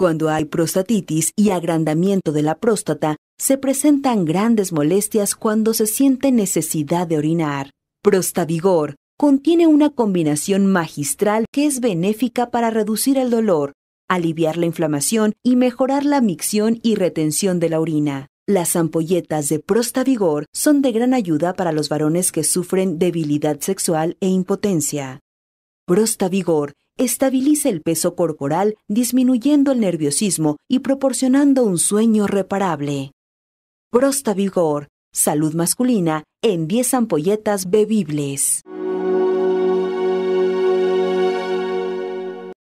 Cuando hay prostatitis y agrandamiento de la próstata, se presentan grandes molestias cuando se siente necesidad de orinar. Prostavigor contiene una combinación magistral que es benéfica para reducir el dolor, aliviar la inflamación y mejorar la micción y retención de la orina. Las ampolletas de Prostavigor son de gran ayuda para los varones que sufren debilidad sexual e impotencia. Prostavigor estabiliza el peso corporal disminuyendo el nerviosismo y proporcionando un sueño reparable. Prostavigor, salud masculina en 10 ampolletas bebibles.